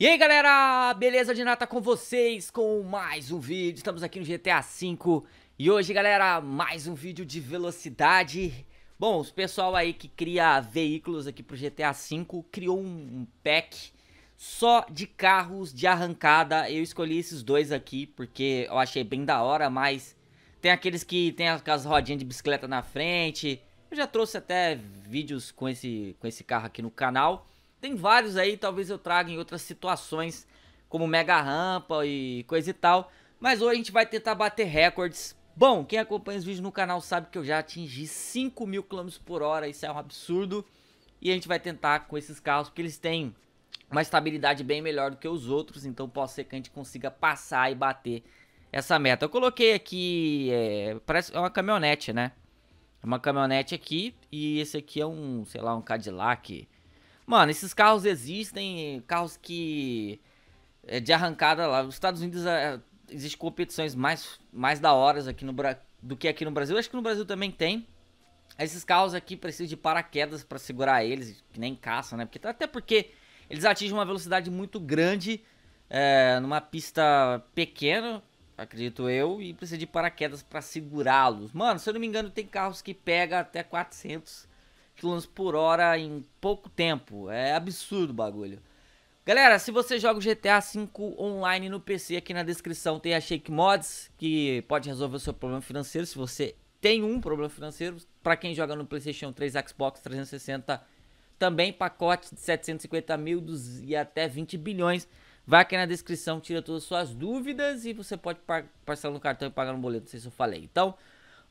E aí galera, beleza de nata com vocês com mais um vídeo, estamos aqui no GTA V E hoje galera, mais um vídeo de velocidade Bom, o pessoal aí que cria veículos aqui pro GTA V criou um pack só de carros de arrancada Eu escolhi esses dois aqui porque eu achei bem da hora, mas tem aqueles que tem aquelas rodinhas de bicicleta na frente Eu já trouxe até vídeos com esse, com esse carro aqui no canal tem vários aí, talvez eu traga em outras situações, como mega rampa e coisa e tal. Mas hoje a gente vai tentar bater recordes. Bom, quem acompanha os vídeos no canal sabe que eu já atingi 5 mil km por hora, isso é um absurdo. E a gente vai tentar com esses carros, porque eles têm uma estabilidade bem melhor do que os outros, então pode ser que a gente consiga passar e bater essa meta. Eu coloquei aqui, é, parece é uma caminhonete, né? É uma caminhonete aqui e esse aqui é um, sei lá, um Cadillac, Mano, esses carros existem, carros que. É de arrancada lá. nos Estados Unidos é, existe competições mais, mais da horas aqui no do que aqui no Brasil. Acho que no Brasil também tem. Esses carros aqui precisam de paraquedas para segurar eles, que nem caça, né? Porque, tá, até porque eles atingem uma velocidade muito grande é, numa pista pequena, acredito eu, e precisa de paraquedas para segurá-los. Mano, se eu não me engano, tem carros que pega até 400 km por hora em pouco tempo. É absurdo o bagulho. Galera, se você joga o GTA V online no PC, aqui na descrição tem a Shake Mods, que pode resolver o seu problema financeiro, se você tem um problema financeiro. Para quem joga no PlayStation 3, Xbox 360, também pacote de 750 mil e até 20 bilhões. Vai aqui na descrição, tira todas as suas dúvidas e você pode par parcelar no cartão e pagar no boleto, não sei se eu falei. Então,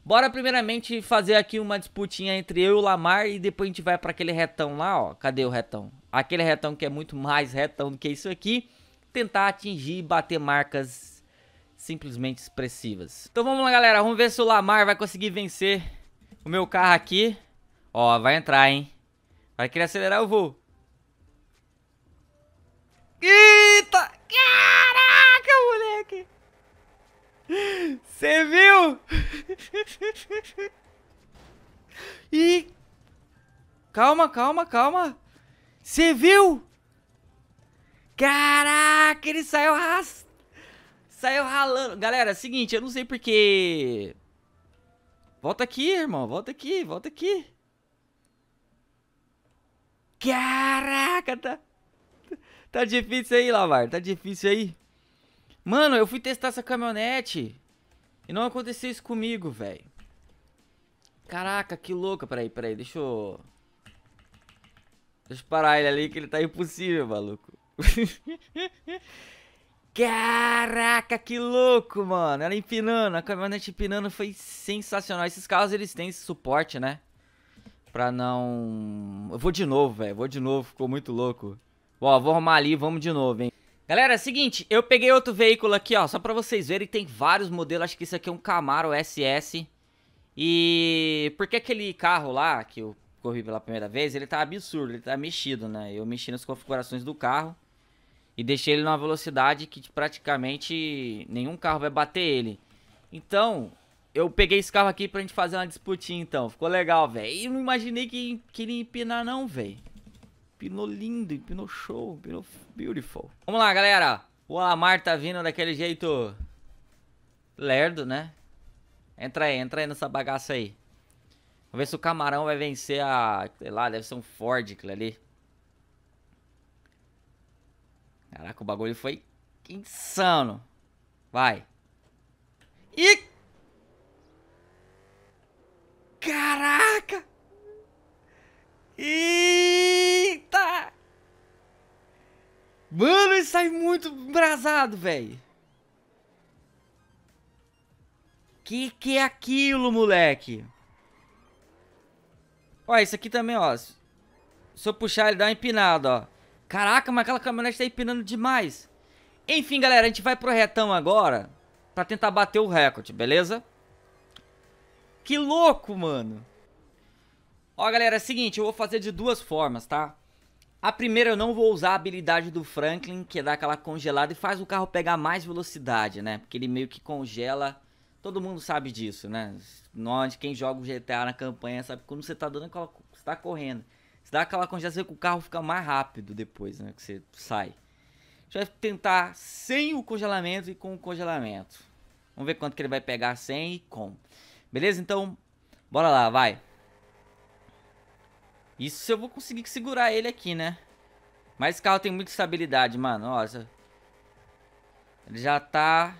Bora primeiramente fazer aqui uma disputinha entre eu e o Lamar e depois a gente vai para aquele retão lá, ó. Cadê o retão? Aquele retão que é muito mais retão do que isso aqui. Tentar atingir e bater marcas simplesmente expressivas. Então vamos lá, galera. Vamos ver se o Lamar vai conseguir vencer o meu carro aqui. Ó, vai entrar, hein? Vai querer acelerar, eu vou. Eita! Calma, calma, calma. Você viu? Caraca, ele saiu ras... Saiu ralando. Galera, é seguinte, eu não sei porque... Volta aqui, irmão. Volta aqui, volta aqui. Caraca, tá... Tá difícil aí, Lavar. Tá difícil aí. Mano, eu fui testar essa caminhonete. E não aconteceu isso comigo, velho. Caraca, que louca. Peraí, peraí. Deixa eu... Deixa eu parar ele ali que ele tá impossível, maluco. Caraca, que louco, mano. Ela empinando, a caminhonete empinando foi sensacional. Esses carros, eles têm esse suporte, né? Pra não... Eu vou de novo, velho. Vou de novo, ficou muito louco. Ó, vou arrumar ali, vamos de novo, hein. Galera, é seguinte, eu peguei outro veículo aqui, ó. Só pra vocês verem, tem vários modelos. Acho que esse aqui é um Camaro SS. E... Por que aquele carro lá, que eu corri pela primeira vez, ele tá absurdo, ele tá mexido, né? Eu mexi nas configurações do carro e deixei ele numa velocidade que praticamente nenhum carro vai bater ele. Então, eu peguei esse carro aqui pra gente fazer uma disputinha, então. Ficou legal, velho. E não imaginei que, que ele ia empinar, não, velho. Empinou lindo, empinou show, empinou beautiful. Vamos lá, galera. O Alamar tá vindo daquele jeito lerdo, né? Entra aí, entra aí nessa bagaça aí. Vamos ver se o Camarão vai vencer a... Sei lá, deve ser um Ford aquilo ali. Caraca, o bagulho foi insano. Vai. E... Caraca! Eita! Mano, ele sai muito embrasado, velho. Que que é aquilo, moleque? Ó, isso aqui também, ó. Se eu puxar, ele dá uma empinada, ó. Caraca, mas aquela caminhonete tá empinando demais. Enfim, galera, a gente vai pro retão agora pra tentar bater o recorde, beleza? Que louco, mano. Ó, galera, é o seguinte, eu vou fazer de duas formas, tá? A primeira, eu não vou usar a habilidade do Franklin, que é dá aquela congelada e faz o carro pegar mais velocidade, né? Porque ele meio que congela Todo mundo sabe disso, né? Nós, quem joga o GTA na campanha, sabe quando você tá dando aquela. Você tá correndo. Você dá aquela congestão que o carro fica mais rápido depois, né? Que você sai. A gente vai tentar sem o congelamento e com o congelamento. Vamos ver quanto que ele vai pegar sem e com. Beleza? Então, bora lá, vai. Isso eu vou conseguir segurar ele aqui, né? Mas esse carro tem muita estabilidade, mano. Nossa. Ele já tá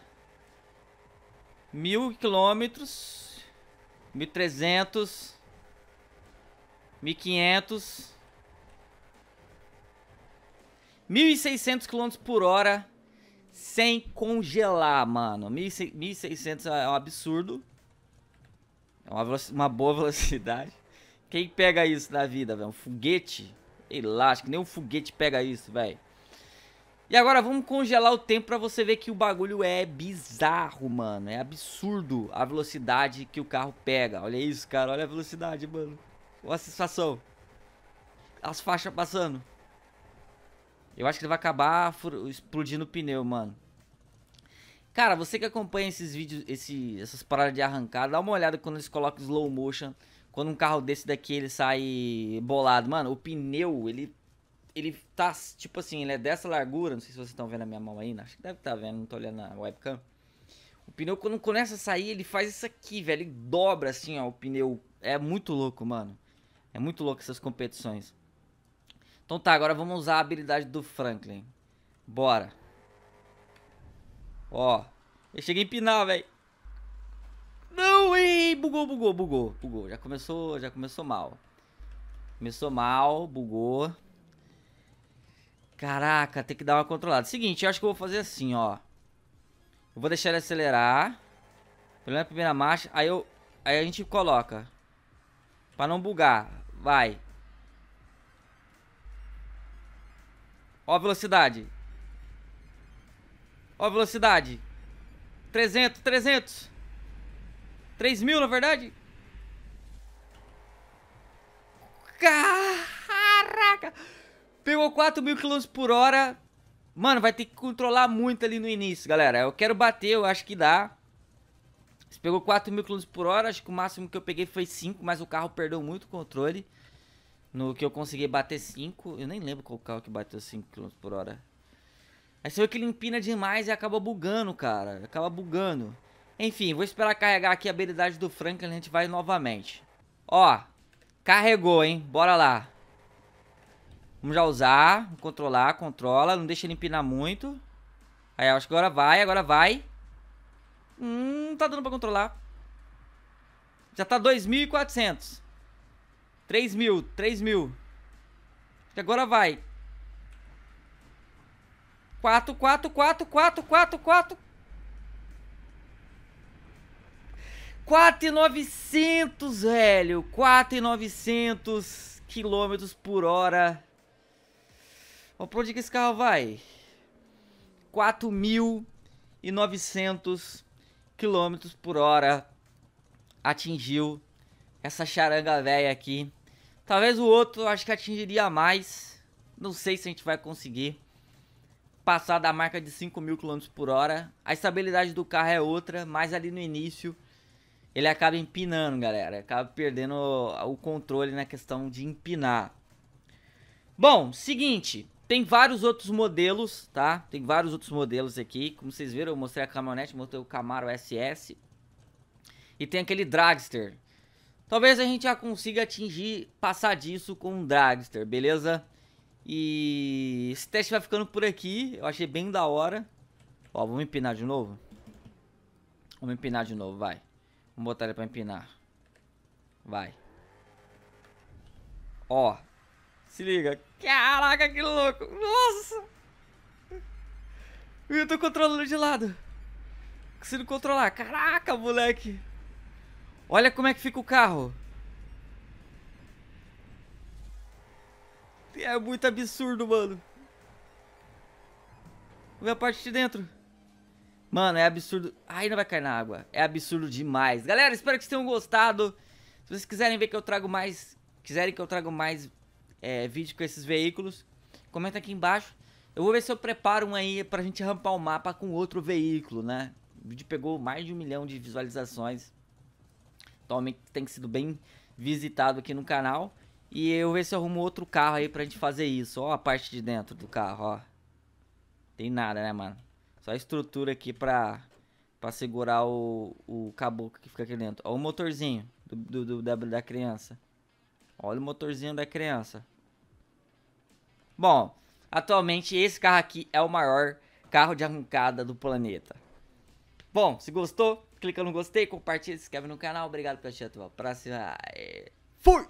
mil quilômetros, 1300, 1500, 1600 quilômetros por hora sem congelar, mano. 1600 é um absurdo. É uma, uma boa velocidade. Quem pega isso na vida, velho? Um foguete? Elástico, lá, acho que nem um foguete pega isso, velho. E agora vamos congelar o tempo pra você ver que o bagulho é bizarro, mano. É absurdo a velocidade que o carro pega. Olha isso, cara. Olha a velocidade, mano. Olha a sensação. As faixas passando. Eu acho que ele vai acabar explodindo o pneu, mano. Cara, você que acompanha esses vídeos, esse, essas paradas de arrancada, dá uma olhada quando eles colocam slow motion. Quando um carro desse daqui ele sai bolado. Mano, o pneu, ele ele tá, tipo assim, ele é dessa largura, não sei se vocês estão vendo a minha mão ainda, acho que deve estar tá vendo, não tô olhando na webcam. O pneu, quando começa a sair, ele faz isso aqui, velho, ele dobra assim, ó, o pneu. É muito louco, mano. É muito louco essas competições. Então tá, agora vamos usar a habilidade do Franklin. Bora. Ó, eu cheguei a empinar, velho. Não, ei, bugou, bugou, bugou, bugou. Já começou, já começou mal. Começou mal, bugou. Caraca, tem que dar uma controlada. Seguinte, eu acho que eu vou fazer assim, ó. Eu vou deixar ele acelerar. Pelo a primeira marcha. Aí, eu, aí a gente coloca. Pra não bugar. Vai. Ó a velocidade. Ó a velocidade. 300, 300. 3 mil, na verdade. Caraca. Pegou 4 mil km por hora. Mano, vai ter que controlar muito ali no início, galera. Eu quero bater, eu acho que dá. Você pegou 4 mil km por hora, acho que o máximo que eu peguei foi 5, mas o carro perdeu muito o controle. No que eu consegui bater 5, eu nem lembro qual carro que bateu 5 km por hora. Aí você vê que ele empina demais e acaba bugando, cara. Acaba bugando. Enfim, vou esperar carregar aqui a habilidade do Franklin, a gente vai novamente. Ó, carregou, hein? Bora lá. Vamos já usar, controlar, controla, não deixa ele empinar muito. Aí, acho que agora vai, agora vai. Hum, tá dando pra controlar. Já tá 2.400. 3.000, 3.000. Acho que agora vai. 4, 4, 4, 4, 4, 4. 4,900, velho. 4,900 quilômetros por hora mas pra onde que esse carro vai? 4.900 km por hora atingiu essa charanga velha aqui. Talvez o outro acho que atingiria mais. Não sei se a gente vai conseguir passar da marca de 5.000 mil km por hora. A estabilidade do carro é outra, mas ali no início ele acaba empinando, galera. Acaba perdendo o controle na questão de empinar. Bom, seguinte. Tem vários outros modelos, tá? Tem vários outros modelos aqui. Como vocês viram, eu mostrei a caminhonete, mostrei o Camaro SS. E tem aquele dragster. Talvez a gente já consiga atingir, passar disso com um dragster, beleza? E esse teste vai ficando por aqui. Eu achei bem da hora. Ó, vamos empinar de novo? Vamos empinar de novo, vai. Vamos botar ele pra empinar. Vai. Ó, se liga. Caraca, que louco. Nossa. Eu tô controlando de lado. Consigo controlar. Caraca, moleque. Olha como é que fica o carro. É muito absurdo, mano. ver a parte de dentro. Mano, é absurdo. Ai, não vai cair na água. É absurdo demais. Galera, espero que vocês tenham gostado. Se vocês quiserem ver que eu trago mais... Quiserem que eu trago mais é, vídeo com esses veículos, comenta aqui embaixo. Eu vou ver se eu preparo um aí pra gente rampar o mapa com outro veículo, né? O vídeo pegou mais de um milhão de visualizações. Atualmente tem sido bem visitado aqui no canal. E eu vou ver se eu arrumo outro carro aí pra gente fazer isso. Ó a parte de dentro do carro, ó. Tem nada, né, mano? Só a estrutura aqui pra, pra segurar o, o caboclo que fica aqui dentro. Ó o motorzinho do, do, do da, da criança. Olha o motorzinho da criança. Bom, atualmente esse carro aqui é o maior carro de arrancada do planeta. Bom, se gostou, clica no gostei, compartilha, se inscreve no canal. Obrigado pela assistir, até a próxima. Fui!